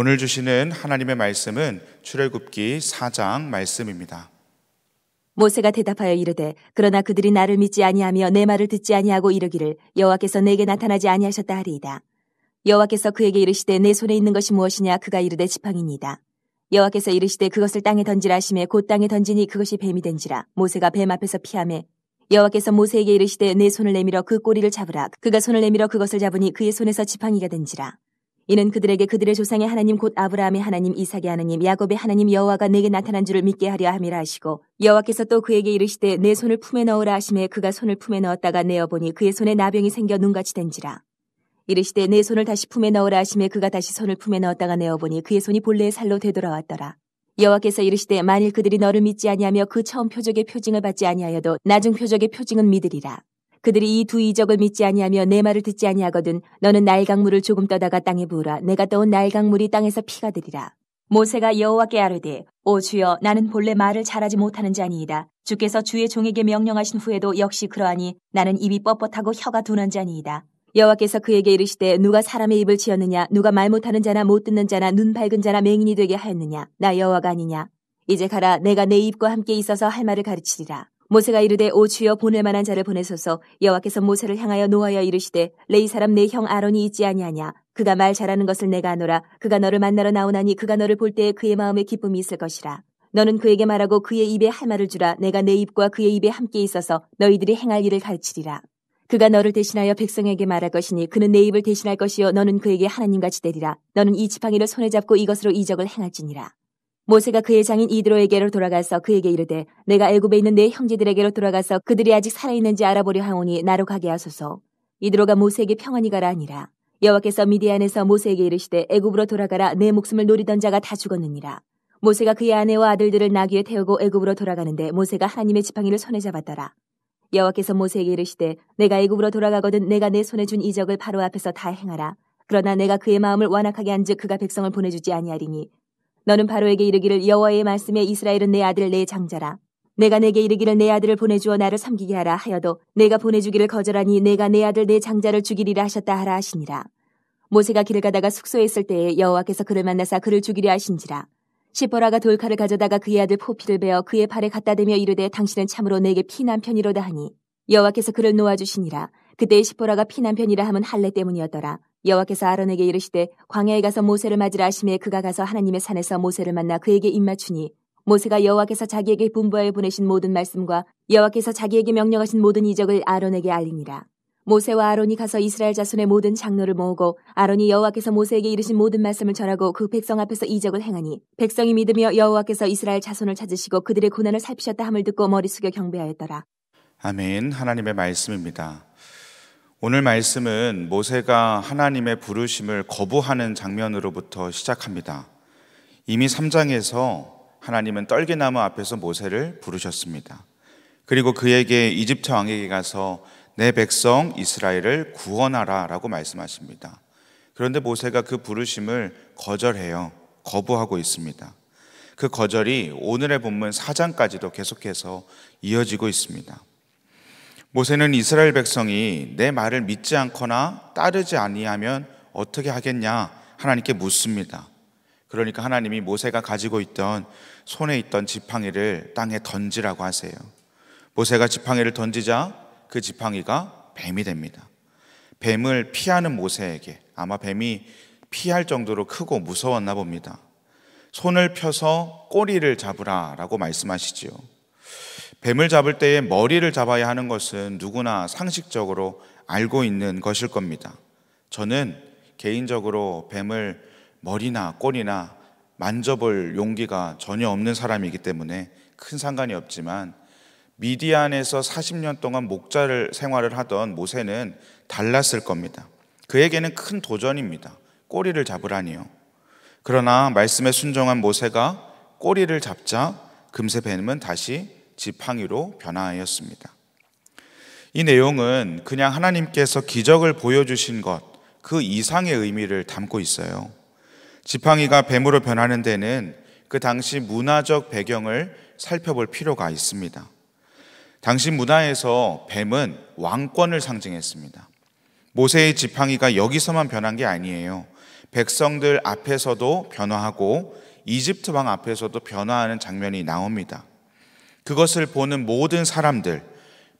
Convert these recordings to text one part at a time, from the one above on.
오늘 주시는 하나님의 말씀은 출애굽기 4장 말씀입니다. 모세가 대답하여 이르되 그러나 그들이 나를 믿지 아니하며 내 말을 듣지 아니하고 이르기를 여호와께서 내게 나타나지 아니하셨다 하리이다. 여호와께서 그에게 이르시되 내 손에 있는 것이 무엇이냐 그가 이르되 지팡이니이다. 여호와께서 이르시되 그것을 땅에 던지라 하심에 곧 땅에 던지니 그것이 뱀이 된지라 모세가 뱀 앞에서 피함에 여호와께서 모세에게 이르시되 내 손을 내밀어 그 꼬리를 잡으라 그가 손을 내밀어 그것을 잡으니 그의 손에서 지팡이가 된지라 이는 그들에게 그들의 조상의 하나님 곧 아브라함의 하나님 이삭의 하나님 야곱의 하나님 여호와가 내게 나타난 줄을 믿게 하려 함이라 하시고 여호와께서 또 그에게 이르시되 내 손을 품에 넣으라 하심에 그가 손을 품에 넣었다가 내어 보니 그의 손에 나병이 생겨 눈같이 된지라 이르시되 내 손을 다시 품에 넣으라 하심에 그가 다시 손을 품에 넣었다가 내어 보니 그의 손이 본래의 살로 되돌아왔더라 여호와께서 이르시되 만일 그들이 너를 믿지 아니하며 그 처음 표적의 표징을 받지 아니하여도 나중 표적의 표징은 믿으리라 그들이 이 두 이적을 믿지 아니하며 내 말을 듣지 아니하거든 너는 날강물을 조금 떠다가 땅에 부으라 내가 떠온 날강물이 땅에서 피가 되리라 모세가 여호와께 아뢰되 오 주여 나는 본래 말을 잘하지 못하는 자니이다 주께서 주의 종에게 명령하신 후에도 역시 그러하니 나는 입이 뻣뻣하고 혀가 둔한 자니이다 여호와께서 그에게 이르시되 누가 사람의 입을 지었느냐 누가 말 못하는 자나 못 듣는 자나 눈 밝은 자나 맹인이 되게 하였느냐 나 여호와가 아니냐 이제 가라 내가 내 입과 함께 있어서 할 말을 가르치리라 모세가 이르되 오 주여 보낼 만한 자를 보내소서 여호와께서 모세를 향하여 노하여 이르시되 레이 사람 내 형 아론이 있지 아니하냐 그가 말 잘하는 것을 내가 아노라 그가 너를 만나러 나오나니 그가 너를 볼 때에 그의 마음에 기쁨이 있을 것이라 너는 그에게 말하고 그의 입에 할 말을 주라 내가 내 입과 그의 입에 함께 있어서 너희들이 행할 일을 가르치리라 그가 너를 대신하여 백성에게 말할 것이니 그는 내 입을 대신할 것이요 너는 그에게 하나님같이 되리라 너는 이 지팡이를 손에 잡고 이것으로 이적을 행할지니라 모세가 그의 장인 이드로에게로 돌아가서 그에게 이르되 내가 애굽에 있는 내 형제들에게로 돌아가서 그들이 아직 살아있는지 알아보려 하오니 나로 가게 하소서. 이드로가 모세에게 평안히 가라 아니라 여호와께서 미디안에서 모세에게 이르시되 애굽으로 돌아가라 내 목숨을 노리던 자가 다 죽었느니라. 모세가 그의 아내와 아들들을 나귀에 태우고 애굽으로 돌아가는데 모세가 하나님의 지팡이를 손에 잡았더라. 여호와께서 모세에게 이르시되 내가 애굽으로 돌아가거든 내가 내 손에 준 이적을 바로 앞에서 다 행하라. 그러나 내가 그의 마음을 완악하게 한즉 그가 백성을 보내주지 아니하리니 너는 바로에게 이르기를 여호와의 말씀에 이스라엘은 내 아들 내 장자라. 내가 내게 이르기를 내 아들을 보내주어 나를 섬기게 하라 하여도 내가 보내주기를 거절하니 내가 내 아들 내 장자를 죽이리라 하셨다 하라 하시니라. 모세가 길을 가다가 숙소에 있을 때에 여호와께서 그를 만나사 그를 죽이려 하신지라. 시퍼라가 돌칼을 가져다가 그의 아들 포피를 베어 그의 발에 갖다 대며 이르되 당신은 참으로 내게 피난편이로다 하니 여호와께서 그를 놓아주시니라. 그때의시퍼라가피난편이라 함은 할례 때문이었더라. 여호와께서 아론에게 이르시되 광야에 가서 모세를 맞으라 하심에 그가 가서 하나님의 산에서 모세를 만나 그에게 입맞추니 모세가 여호와께서 자기에게 분부하여 보내신 모든 말씀과 여호와께서 자기에게 명령하신 모든 이적을 아론에게 알리니라. 모세와 아론이 가서 이스라엘 자손의 모든 장로를 모으고 아론이 여호와께서 모세에게 이르신 모든 말씀을 전하고 그 백성 앞에서 이적을 행하니 백성이 믿으며 여호와께서 이스라엘 자손을 찾으시고 그들의 고난을 살피셨다 함을 듣고 머리 숙여 경배하였더라. 아멘. 하나님의 말씀입니다. 오늘 말씀은 모세가 하나님의 부르심을 거부하는 장면으로부터 시작합니다. 이미 3장에서 하나님은 떨기나무 앞에서 모세를 부르셨습니다. 그리고 그에게 이집트 왕에게 가서 내 백성 이스라엘을 구원하라 라고 말씀하십니다. 그런데 모세가 그 부르심을 거절해요. 거부하고 있습니다. 그 거절이 오늘의 본문 4장까지도 계속해서 이어지고 있습니다. 모세는 이스라엘 백성이 내 말을 믿지 않거나 따르지 아니하면 어떻게 하겠냐 하나님께 묻습니다. 그러니까 하나님이 모세가 가지고 있던 손에 있던 지팡이를 땅에 던지라고 하세요. 모세가 지팡이를 던지자 그 지팡이가 뱀이 됩니다. 뱀을 피하는 모세에게 아마 뱀이 피할 정도로 크고 무서웠나 봅니다. 손을 펴서 꼬리를 잡으라라고 말씀하시지요. 뱀을 잡을 때에 머리를 잡아야 하는 것은 누구나 상식적으로 알고 있는 것일 겁니다. 저는 개인적으로 뱀을 머리나 꼬리나 만져볼 용기가 전혀 없는 사람이기 때문에 큰 상관이 없지만 미디안에서 40년 동안 목자를 생활을 하던 모세는 달랐을 겁니다. 그에게는 큰 도전입니다. 꼬리를 잡으라니요. 그러나 말씀에 순종한 모세가 꼬리를 잡자 금세 뱀은 다시 지팡이로 변화하였습니다. 이 내용은 그냥 하나님께서 기적을 보여주신 것, 그 이상의 의미를 담고 있어요. 지팡이가 뱀으로 변하는 데는 그 당시 문화적 배경을 살펴볼 필요가 있습니다. 당시 문화에서 뱀은 왕권을 상징했습니다. 모세의 지팡이가 여기서만 변한 게 아니에요. 백성들 앞에서도 변화하고 이집트 방 앞에서도 변화하는 장면이 나옵니다. 그것을 보는 모든 사람들,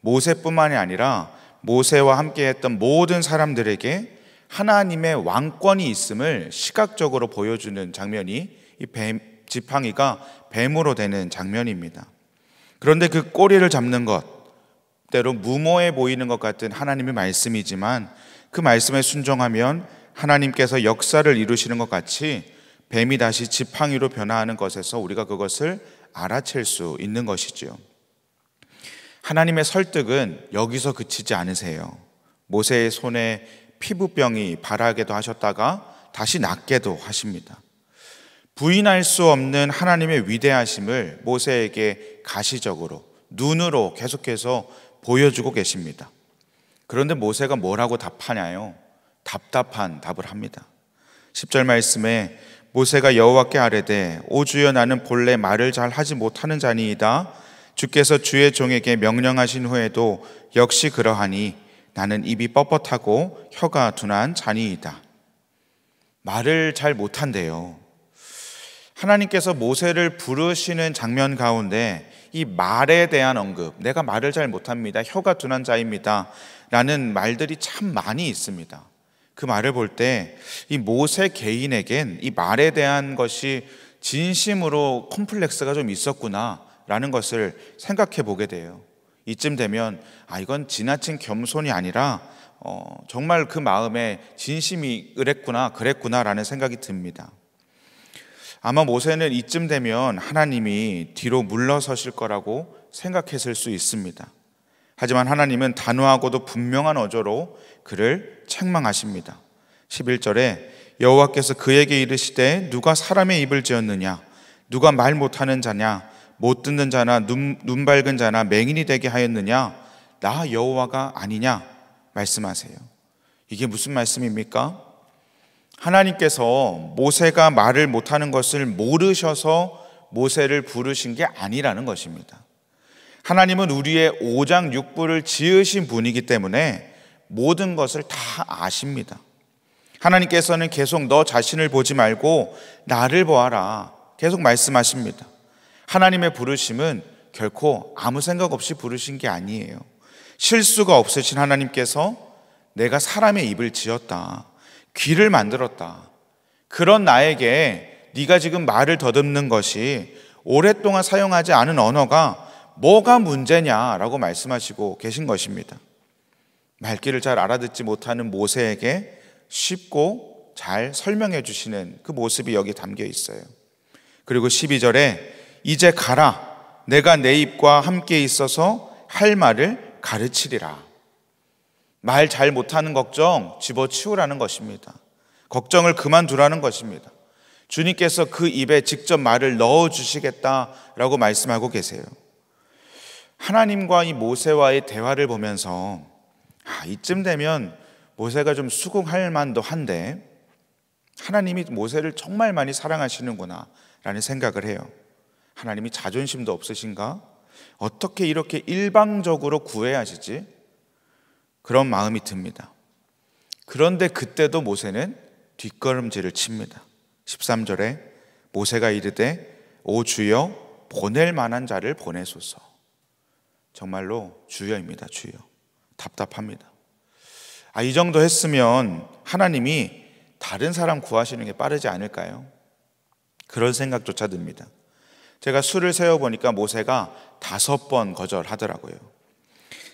모세뿐만이 아니라 모세와 함께 했던 모든 사람들에게 하나님의 왕권이 있음을 시각적으로 보여주는 장면이 이 뱀, 지팡이가 뱀으로 되는 장면입니다. 그런데 그 꼬리를 잡는 것, 때로 무모해 보이는 것 같은 하나님의 말씀이지만 그 말씀에 순종하면 하나님께서 역사를 이루시는 것 같이 뱀이 다시 지팡이로 변화하는 것에서 우리가 그것을 알아챌 수 있는 것이지요. 하나님의 설득은 여기서 그치지 않으세요. 모세의 손에 피부병이 바라게도 하셨다가 다시 낫게도 하십니다. 부인할 수 없는 하나님의 위대하심을 모세에게 가시적으로 눈으로 계속해서 보여주고 계십니다. 그런데 모세가 뭐라고 답하냐요? 답답한 답을 합니다. 10절 말씀에 모세가 여호와께 아뢰되 오 주여 나는 본래 말을 잘 하지 못하는 자니이다 주께서 주의 종에게 명령하신 후에도 역시 그러하니 나는 입이 뻣뻣하고 혀가 둔한 자니이다 말을 잘 못한대요 하나님께서 모세를 부르시는 장면 가운데 이 말에 대한 언급, 내가 말을 잘 못합니다. 혀가 둔한 자입니다. 라는 말들이 참 많이 있습니다. 그 말을 볼 때 이 모세 개인에겐 이 말에 대한 것이 진심으로 콤플렉스가 좀 있었구나라는 것을 생각해 보게 돼요. 이쯤 되면 아 이건 지나친 겸손이 아니라 어, 정말 그 마음에 진심이 그랬구나 그랬구나라는 생각이 듭니다. 아마 모세는 이쯤 되면 하나님이 뒤로 물러서실 거라고 생각했을 수 있습니다. 하지만 하나님은 단호하고도 분명한 어조로 그를 책망하십니다. 11절에 여호와께서 그에게 이르시되 누가 사람의 입을 지었느냐 누가 말 못하는 자냐 못 듣는 자나 눈, 눈 밝은 자나 맹인이 되게 하였느냐 나 여호와가 아니냐 말씀하세요. 이게 무슨 말씀입니까? 하나님께서 모세가 말을 못하는 것을 모르셔서 모세를 부르신 게 아니라는 것입니다. 하나님은 우리의 오장육부를 지으신 분이기 때문에 모든 것을 다 아십니다. 하나님께서는 계속 너 자신을 보지 말고 나를 보아라. 계속 말씀하십니다. 하나님의 부르심은 결코 아무 생각 없이 부르신 게 아니에요. 실수가 없으신 하나님께서 내가 사람의 입을 지었다. 귀를 만들었다. 그런 나에게 네가 지금 말을 더듬는 것이 오랫동안 사용하지 않은 언어가 뭐가 문제냐라고 말씀하시고 계신 것입니다. 말귀를 잘 알아듣지 못하는 모세에게 쉽고 잘 설명해 주시는 그 모습이 여기 담겨 있어요. 그리고 12절에 이제 가라. 내가 내 입과 함께 있어서 할 말을 가르치리라. 말 잘 못하는 걱정 집어치우라는 것입니다. 걱정을 그만두라는 것입니다. 주님께서 그 입에 직접 말을 넣어 주시겠다라고 말씀하고 계세요. 하나님과 이 모세와의 대화를 보면서 아, 이쯤 되면 모세가 좀 수긍할 만도 한데 하나님이 모세를 정말 많이 사랑하시는구나 라는 생각을 해요. 하나님이 자존심도 없으신가? 어떻게 이렇게 일방적으로 구애하시지? 그런 마음이 듭니다. 그런데 그때도 모세는 뒷걸음질을 칩니다. 13절에 모세가 이르되 오 주여 보낼 만한 자를 보내소서. 정말로 주여입니다. 주여. 답답합니다. 아, 이 정도 했으면 하나님이 다른 사람 구하시는 게 빠르지 않을까요? 그런 생각조차 듭니다. 제가 수를 세어보니까 모세가 다섯 번 거절하더라고요.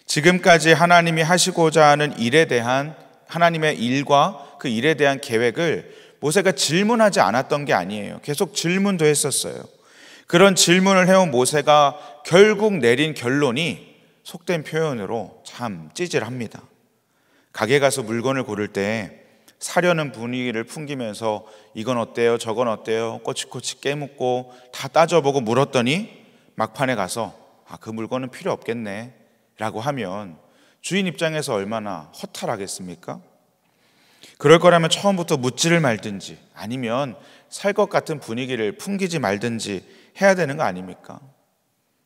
지금까지 하나님이 하시고자 하는 일에 대한 하나님의 일과 그 일에 대한 계획을 모세가 질문하지 않았던 게 아니에요. 계속 질문도 했었어요. 그런 질문을 해온 모세가 결국 내린 결론이 속된 표현으로 참 찌질합니다. 가게 가서 물건을 고를 때 사려는 분위기를 풍기면서 이건 어때요? 저건 어때요? 꼬치꼬치 깨묻고 다 따져보고 물었더니 막판에 가서 아, 그 물건은 필요 없겠네. 라고 하면 주인 입장에서 얼마나 허탈하겠습니까? 그럴 거라면 처음부터 묻지를 말든지 아니면 살 것 같은 분위기를 풍기지 말든지 해야 되는 거 아닙니까?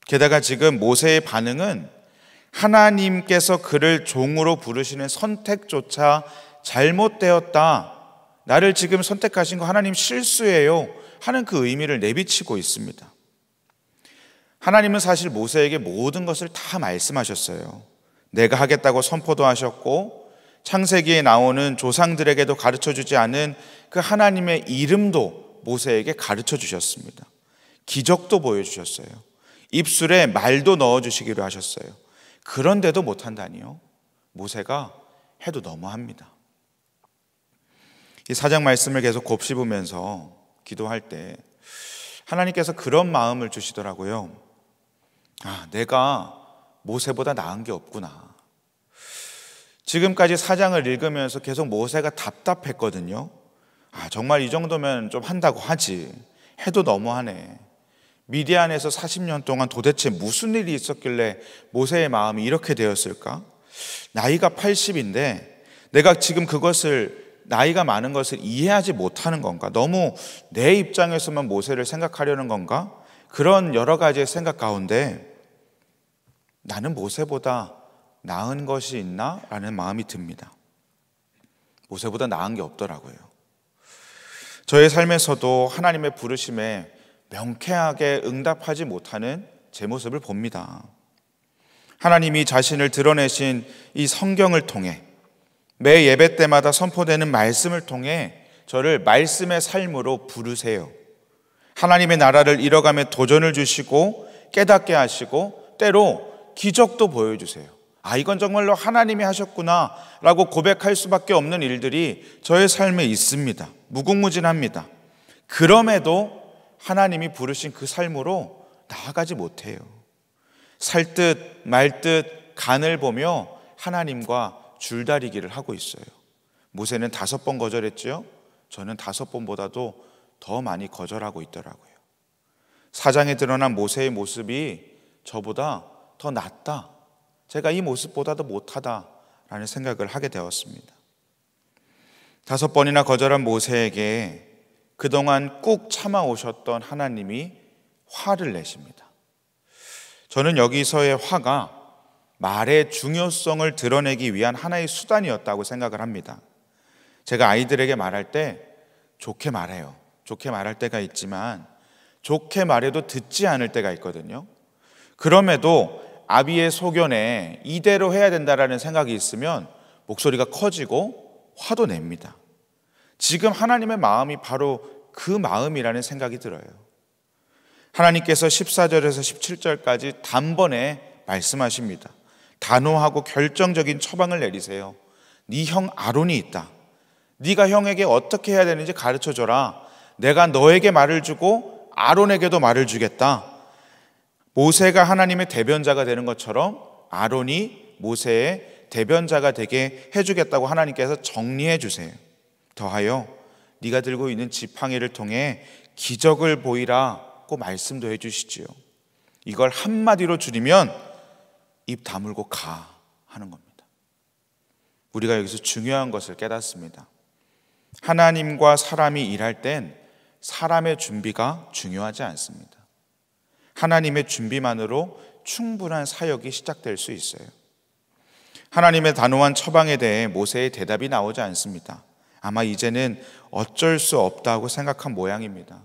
게다가 지금 모세의 반응은 하나님께서 그를 종으로 부르시는 선택조차 잘못되었다. 나를 지금 선택하신 거 하나님 실수예요. 하는 그 의미를 내비치고 있습니다. 하나님은 사실 모세에게 모든 것을 다 말씀하셨어요. 내가 하겠다고 선포도 하셨고, 창세기에 나오는 조상들에게도 가르쳐 주지 않은 그 하나님의 이름도 모세에게 가르쳐 주셨습니다. 기적도 보여주셨어요. 입술에 말도 넣어주시기로 하셨어요. 그런데도 못한다니요. 모세가 해도 너무합니다. 이 사장 말씀을 계속 곱씹으면서 기도할 때 하나님께서 그런 마음을 주시더라고요. 아, 내가 모세보다 나은 게 없구나. 지금까지 사장을 읽으면서 계속 모세가 답답했거든요. 아, 정말 이 정도면 좀 한다고 하지. 해도 너무하네. 미디안에서 40년 동안 도대체 무슨 일이 있었길래 모세의 마음이 이렇게 되었을까? 나이가 80인데 내가 지금 그것을 나이가 많은 것을 이해하지 못하는 건가? 너무 내 입장에서만 모세를 생각하려는 건가? 그런 여러 가지의 생각 가운데 나는 모세보다 나은 것이 있나? 라는 마음이 듭니다. 모세보다 나은 게 없더라고요. 저의 삶에서도 하나님의 부르심에 명쾌하게 응답하지 못하는 제 모습을 봅니다. 하나님이 자신을 드러내신 이 성경을 통해 매 예배 때마다 선포되는 말씀을 통해 저를 말씀의 삶으로 부르세요. 하나님의 나라를 이뤄가며 도전을 주시고 깨닫게 하시고 때로 기적도 보여주세요. 아, 이건 정말로 하나님이 하셨구나 라고 고백할 수밖에 없는 일들이 저의 삶에 있습니다. 무궁무진합니다. 그럼에도 하나님이 부르신 그 삶으로 나아가지 못해요. 살 듯 말 듯 간을 보며 하나님과 줄다리기를 하고 있어요. 모세는 다섯 번거절했지 저는 다섯 번보다도 더 많이 거절하고 있더라고요. 사장에 드러난 모세의 모습이 저보다 더 낫다. 제가 이 모습보다도 못하다라는 생각을 하게 되었습니다. 다섯 번이나 거절한 모세에게 그동안 꾹 참아오셨던 하나님이 화를 내십니다. 저는 여기서의 화가 말의 중요성을 드러내기 위한 하나의 수단이었다고 생각을 합니다. 제가 아이들에게 말할 때 좋게 말해요. 좋게 말할 때가 있지만 좋게 말해도 듣지 않을 때가 있거든요. 그럼에도 아비의 소견에 이대로 해야 된다라는 생각이 있으면 목소리가 커지고 화도 냅니다. 지금 하나님의 마음이 바로 그 마음이라는 생각이 들어요. 하나님께서 14절에서 17절까지 단번에 말씀하십니다. 단호하고 결정적인 처방을 내리세요. 네 형 아론이 있다. 네가 형에게 어떻게 해야 되는지 가르쳐 줘라. 내가 너에게 말을 주고 아론에게도 말을 주겠다. 모세가 하나님의 대변자가 되는 것처럼 아론이 모세의 대변자가 되게 해주겠다고 하나님께서 정리해 주세요. 더하여 네가 들고 있는 지팡이를 통해 기적을 보이라고 말씀도 해주시지요. 이걸 한마디로 줄이면 입 다물고 가 하는 겁니다. 우리가 여기서 중요한 것을 깨닫습니다. 하나님과 사람이 일할 땐 사람의 준비가 중요하지 않습니다. 하나님의 준비만으로 충분한 사역이 시작될 수 있어요. 하나님의 단호한 처방에 대해 모세의 대답이 나오지 않습니다. 아마 이제는 어쩔 수 없다고 생각한 모양입니다.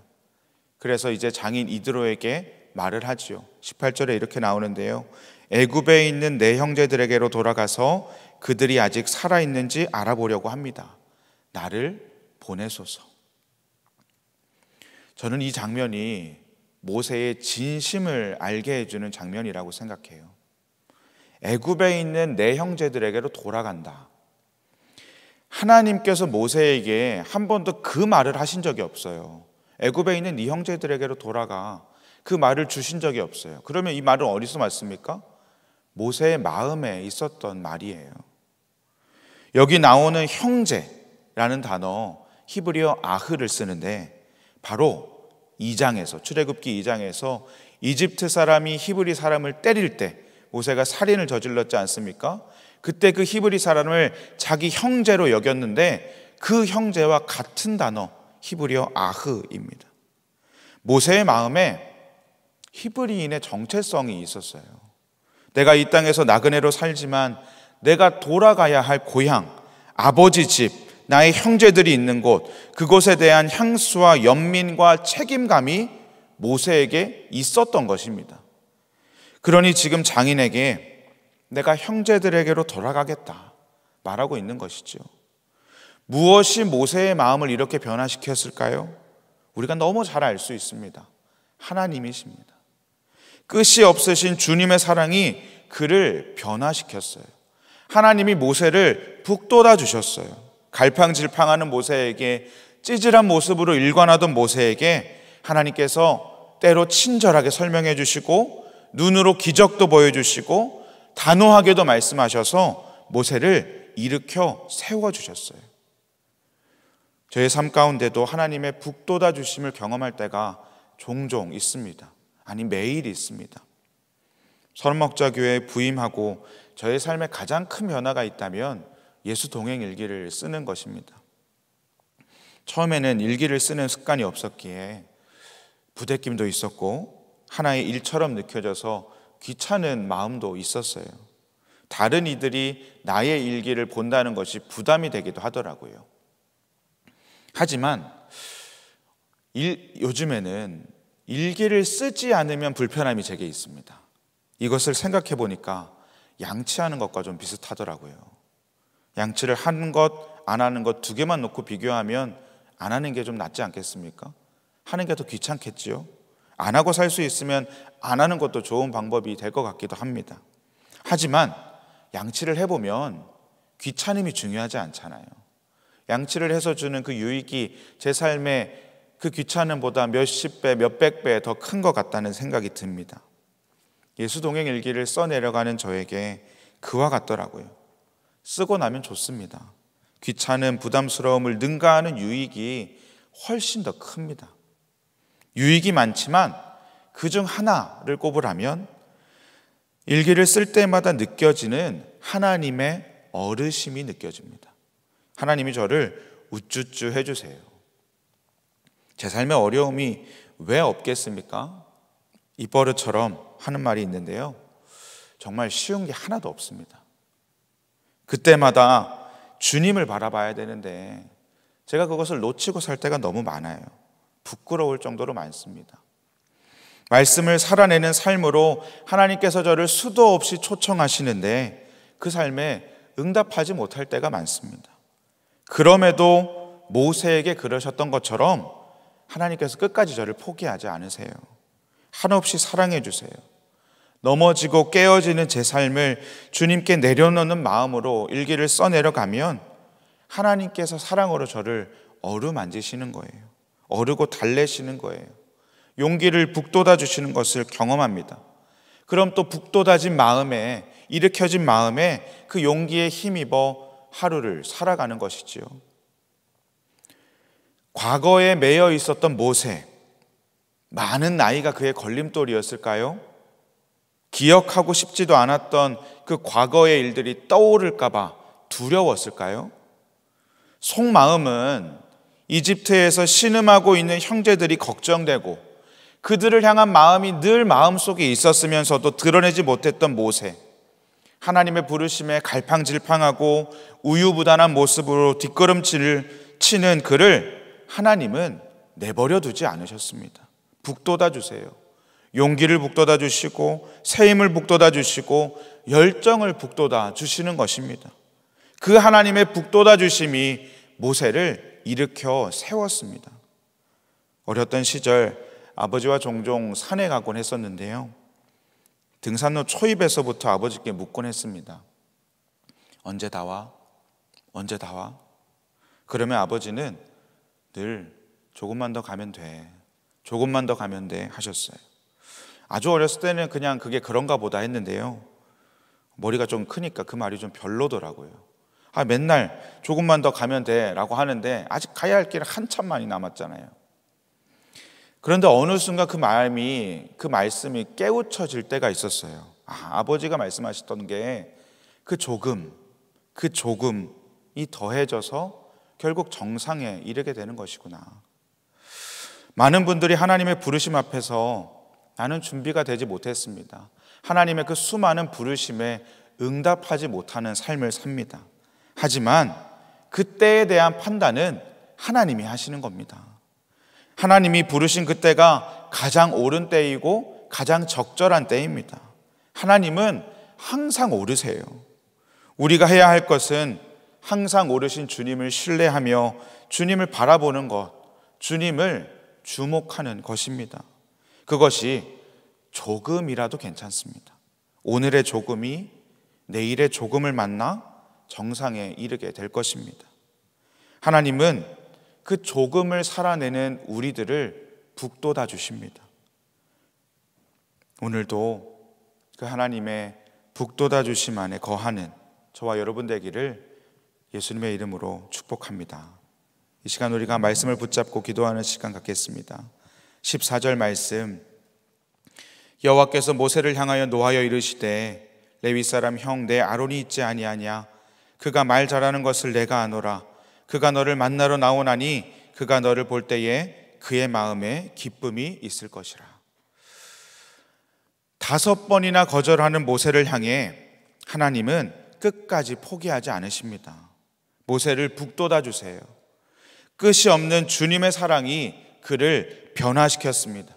그래서 이제 장인 이드로에게 말을 하지요. 18절에 이렇게 나오는데요. 애굽에 있는 내 형제들에게로 돌아가서 그들이 아직 살아 있는지 알아보려고 합니다. 나를 보내소서. 저는 이 장면이 모세의 진심을 알게 해주는 장면이라고 생각해요. 애굽에 있는 내 형제들에게로 돌아간다. 하나님께서 모세에게 한 번도 그 말을 하신 적이 없어요. 애굽에 있는 네 형제들에게로 돌아가 그 말을 주신 적이 없어요. 그러면 이 말은 어디서 맞습니까? 모세의 마음에 있었던 말이에요. 여기 나오는 형제라는 단어 히브리어 아흐를 쓰는데 바로 2장에서 출애굽기 2장에서 이집트 사람이 히브리 사람을 때릴 때 모세가 살인을 저질렀지 않습니까? 그때 그 히브리 사람을 자기 형제로 여겼는데 그 형제와 같은 단어 히브리어 아흐입니다. 모세의 마음에 히브리인의 정체성이 있었어요. 내가 이 땅에서 나그네로 살지만 내가 돌아가야 할 고향, 아버지 집, 나의 형제들이 있는 곳, 그곳에 대한 향수와 연민과 책임감이 모세에게 있었던 것입니다. 그러니 지금 장인에게 내가 형제들에게로 돌아가겠다 말하고 있는 것이죠. 무엇이 모세의 마음을 이렇게 변화시켰을까요? 우리가 너무 잘 알 수 있습니다. 하나님이십니다. 끝이 없으신 주님의 사랑이 그를 변화시켰어요. 하나님이 모세를 북돋아 주셨어요. 갈팡질팡하는 모세에게 찌질한 모습으로 일관하던 모세에게 하나님께서 때로 친절하게 설명해 주시고 눈으로 기적도 보여주시고 단호하게도 말씀하셔서 모세를 일으켜 세워주셨어요. 저의 삶 가운데도 하나님의 북돋아 주심을 경험할 때가 종종 있습니다. 아니 매일 있습니다. 설목자 교회에 부임하고 저의 삶에 가장 큰 변화가 있다면 예수 동행 일기를 쓰는 것입니다. 처음에는 일기를 쓰는 습관이 없었기에 부대낌도 있었고 하나의 일처럼 느껴져서 귀찮은 마음도 있었어요. 다른 이들이 나의 일기를 본다는 것이 부담이 되기도 하더라고요. 하지만 일, 요즘에는 일기를 쓰지 않으면 불편함이 제게 있습니다. 이것을 생각해 보니까 양치하는 것과 좀 비슷하더라고요. 양치를 한 것, 안 하는 것 두 개만 놓고 비교하면 안 하는 게 좀 낫지 않겠습니까? 하는 게 더 귀찮겠지요? 안 하고 살 수 있으면 안 하는 것도 좋은 방법이 될 것 같기도 합니다. 하지만 양치를 해보면 귀찮음이 중요하지 않잖아요. 양치를 해서 주는 그 유익이 제 삶에 그 귀찮음보다 몇십 배, 몇백 배 더 큰 것 같다는 생각이 듭니다. 예수 동행 일기를 써내려가는 저에게 그와 같더라고요. 쓰고 나면 좋습니다. 귀찮은 부담스러움을 능가하는 유익이 훨씬 더 큽니다. 유익이 많지만 그 중 하나를 꼽으라면 일기를 쓸 때마다 느껴지는 하나님의 어르심이 느껴집니다. 하나님이 저를 우쭈쭈 해주세요. 제 삶의 어려움이 왜 없겠습니까? 이 버릇처럼 하는 말이 있는데요. 정말 쉬운 게 하나도 없습니다. 그때마다 주님을 바라봐야 되는데 제가 그것을 놓치고 살 때가 너무 많아요. 부끄러울 정도로 많습니다. 말씀을 살아내는 삶으로 하나님께서 저를 수도 없이 초청하시는데 그 삶에 응답하지 못할 때가 많습니다. 그럼에도 모세에게 그러셨던 것처럼 하나님께서 끝까지 저를 포기하지 않으세요. 한없이 사랑해 주세요. 넘어지고 깨어지는 제 삶을 주님께 내려놓는 마음으로 일기를 써내려가면 하나님께서 사랑으로 저를 어루만지시는 거예요. 어르고 달래시는 거예요. 용기를 북돋아 주시는 것을 경험합니다. 그럼 또 북돋아진 마음에 일으켜진 마음에 그 용기에 힘입어 하루를 살아가는 것이지요. 과거에 매여 있었던 모세, 많은 나이가 그의 걸림돌이었을까요? 기억하고 싶지도 않았던 그 과거의 일들이 떠오를까봐 두려웠을까요? 속마음은 이집트에서 신음하고 있는 형제들이 걱정되고 그들을 향한 마음이 늘 마음속에 있었으면서도 드러내지 못했던 모세. 하나님의 부르심에 갈팡질팡하고 우유부단한 모습으로 뒷걸음질을 치는 그를 하나님은 내버려 두지 않으셨습니다. 북돋아 주세요. 용기를 북돋아 주시고 새 힘을 북돋아 주시고 열정을 북돋아 주시는 것입니다. 그 하나님의 북돋아 주심이 모세를 일으켜 세웠습니다. 어렸던 시절 아버지와 종종 산에 가곤 했었는데요. 등산로 초입에서부터 아버지께 묻곤 했습니다. 언제 다 와? 언제 다 와? 그러면 아버지는 늘 조금만 더 가면 돼. 조금만 더 가면 돼. 하셨어요. 아주 어렸을 때는 그냥 그게 그런가 보다 했는데요. 머리가 좀 크니까 그 말이 좀 별로더라고요. 아, 맨날 조금만 더 가면 돼 라고 하는데 아직 가야 할 길이 한참 많이 남았잖아요. 그런데 어느 순간 그 마음이, 그 말씀이 깨우쳐질 때가 있었어요. 아, 아버지가 말씀하셨던 게 그 조금, 그 조금이 더해져서 결국 정상에 이르게 되는 것이구나. 많은 분들이 하나님의 부르심 앞에서 나는 준비가 되지 못했습니다. 하나님의 그 수많은 부르심에 응답하지 못하는 삶을 삽니다. 하지만 그때에 대한 판단은 하나님이 하시는 겁니다. 하나님이 부르신 그때가 가장 옳은 때이고 가장 적절한 때입니다. 하나님은 항상 오르세요. 우리가 해야 할 것은 항상 오르신 주님을 신뢰하며 주님을 바라보는 것, 주님을 주목하는 것입니다. 그것이 조금이라도 괜찮습니다. 오늘의 조금이 내일의 조금을 만나 정상에 이르게 될 것입니다. 하나님은 그 조금을 살아내는 우리들을 북돋아 주십니다. 오늘도 그 하나님의 북돋아 주심 안에 거하는 저와 여러분 되기를 예수님의 이름으로 축복합니다. 이 시간 우리가 말씀을 붙잡고 기도하는 시간 갖겠습니다. 14절 말씀 여호와께서 모세를 향하여 노하여 이르시되 레위 사람 형 내 아론이 있지 아니하냐 그가 말 잘하는 것을 내가 아노라. 그가 너를 만나러 나오나니 그가 너를 볼 때에 그의 마음에 기쁨이 있을 것이라. 다섯 번이나 거절하는 모세를 향해 하나님은 끝까지 포기하지 않으십니다. 모세를 북돋아 주세요. 끝이 없는 주님의 사랑이 그를 변화시켰습니다.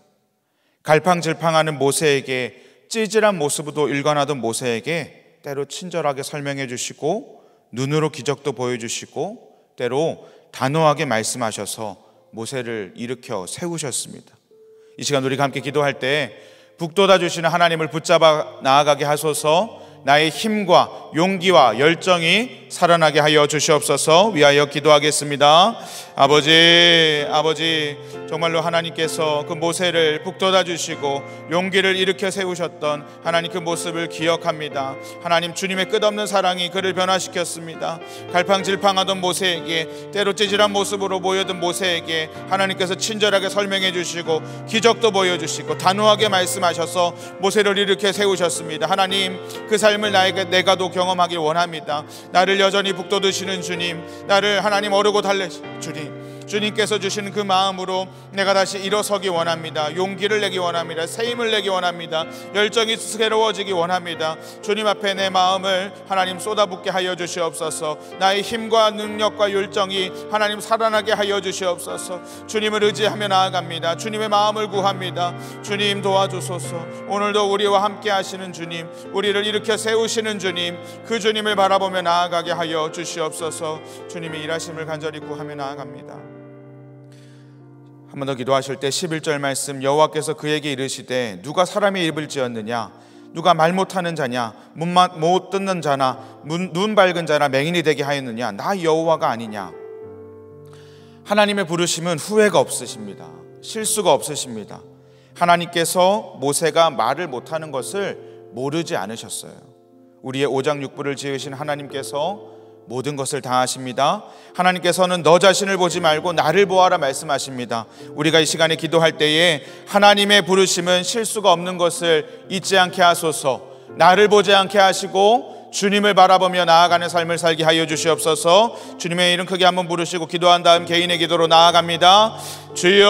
갈팡질팡하는 모세에게 찌질한 모습으로 일관하던 모세에게 때로 친절하게 설명해 주시고 눈으로 기적도 보여주시고 때로 단호하게 말씀하셔서 모세를 일으켜 세우셨습니다. 이 시간 우리가 함께 기도할 때 북돋아 주시는 하나님을 붙잡아 나아가게 하소서 나의 힘과 용기와 열정이 살아나게 하여 주시옵소서 위하여 기도하겠습니다. 아버지, 아버지, 정말로 하나님께서 그 모세를 북돋아 주시고 용기를 일으켜 세우셨던 하나님 그 모습을 기억합니다. 하나님 주님의 끝없는 사랑이 그를 변화시켰습니다. 갈팡질팡하던 모세에게 때로 찌질한 모습으로 보여던 모세에게 하나님께서 친절하게 설명해 주시고 기적도 보여주시고 단호하게 말씀하셔서 모세를 일으켜 세우셨습니다. 하나님 그 삶을 나에게 내가 도경험하길 원합니다. 나를 여전히 북돋으시는 주님, 나를 하나님 어르고 달래 주님. 주님께서 주시는 그 마음으로 내가 다시 일어서기 원합니다. 용기를 내기 원합니다. 새 힘을 내기 원합니다. 열정이 새로워지기 원합니다. 주님 앞에 내 마음을 하나님 쏟아붓게 하여 주시옵소서. 나의 힘과 능력과 열정이 하나님 살아나게 하여 주시옵소서. 주님을 의지하며 나아갑니다. 주님의 마음을 구합니다. 주님 도와주소서. 오늘도 우리와 함께 하시는 주님, 우리를 일으켜 세우시는 주님, 그 주님을 바라보며 나아가게 하여 주시옵소서. 주님이 일하심을 간절히 구하며 나아갑니다. 한번더 기도하실 때 11절 말씀 여호와께서 그에게 이르시되 누가 사람의 입을 지었느냐 누가 말 못하는 자냐 문못 듣는 자나 눈, 눈 밝은 자나 맹인이 되게 하였느냐 나 여호와가 아니냐 하나님의 부르심은 후회가 없으십니다 실수가 없으십니다 하나님께서 모세가 말을 못하는 것을 모르지 않으셨어요 우리의 오장육부를 지으신 하나님께서 모든 것을 다 하십니다. 하나님께서는 너 자신을 보지 말고 나를 보아라 말씀하십니다. 우리가 이 시간에 기도할 때에 하나님의 부르심은 실수가 없는 것을 잊지 않게 하소서. 나를 보지 않게 하시고 주님을 바라보며 나아가는 삶을 살게 하여 주시옵소서. 주님의 이름 크게 한번 부르시고 기도한 다음 개인의 기도로 나아갑니다. 주여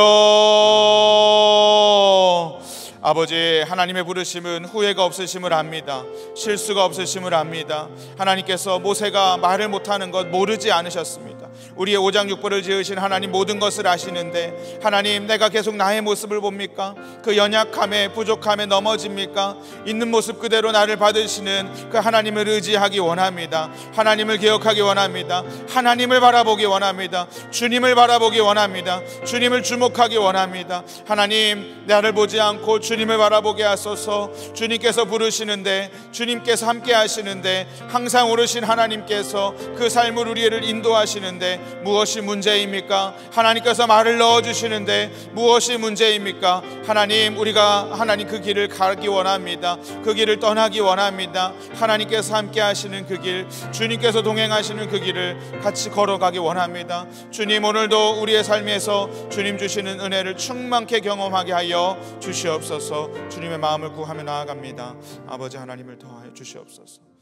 아버지 하나님의 부르심은 후회가 없으심을 압니다. 실수가 없으심을 압니다. 하나님께서 모세가 말을 못하는 것 모르지 않으셨습니다. 우리의 오장육부를 지으신 하나님 모든 것을 아시는데 하나님 내가 계속 나의 모습을 봅니까? 그 연약함에 부족함에 넘어집니까? 있는 모습 그대로 나를 받으시는 그 하나님을 의지하기 원합니다. 하나님을 기억하기 원합니다. 하나님을 바라보기 원합니다. 주님을 바라보기 원합니다. 주님을 주목하기 원합니다. 하나님 나를 보지 않고 주님을 바라보게 하소서. 주님께서 부르시는데 주님께서 함께 하시는데 항상 오르신 하나님께서 그 삶을 우리를 인도하시는데 하는데 무엇이 문제입니까? 하나님께서 말을 넣어 주시는데 무엇이 문제입니까? 하나님 우리가 하나님 그 길을 가기 원합니다. 그 길을 떠나기 원합니다. 하나님께서 함께 하시는 그 길, 주님께서 동행하시는 그 길을 같이 걸어가기 원합니다. 주님 오늘도 우리의 삶에서 주님 주시는 은혜를 충만케 경험하게 하여 주시옵소서. 주님의 마음을 구하며 나아갑니다. 아버지 하나님을 더하여 주시옵소서.